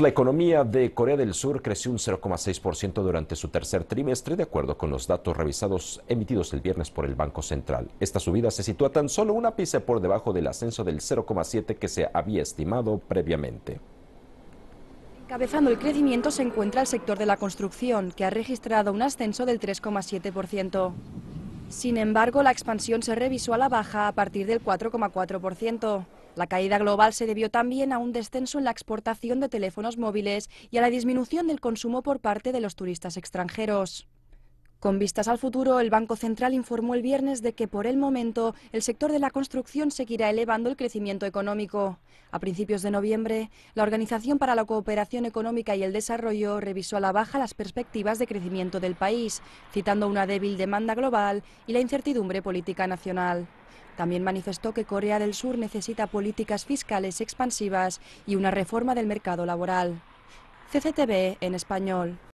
La economía de Corea del Sur creció un 0,6% durante su tercer trimestre, de acuerdo con los datos revisados emitidos el viernes por el Banco Central. Esta subida se sitúa tan solo una ápice por debajo del ascenso del 0,7 que se había estimado previamente. Encabezando el crecimiento se encuentra el sector de la construcción, que ha registrado un ascenso del 3,7%. Sin embargo, la expansión se revisó a la baja a partir del 4,4%. La caída global se debió también a un descenso en la exportación de teléfonos móviles y a la disminución del consumo por parte de los turistas extranjeros. Con vistas al futuro, el Banco Central informó el viernes de que por el momento el sector de la construcción seguirá elevando el crecimiento económico. A principios de noviembre, la Organización para la Cooperación Económica y el Desarrollo revisó a la baja las perspectivas de crecimiento del país, citando una débil demanda global y la incertidumbre política nacional. También manifestó que Corea del Sur necesita políticas fiscales expansivas y una reforma del mercado laboral. CCTV en español.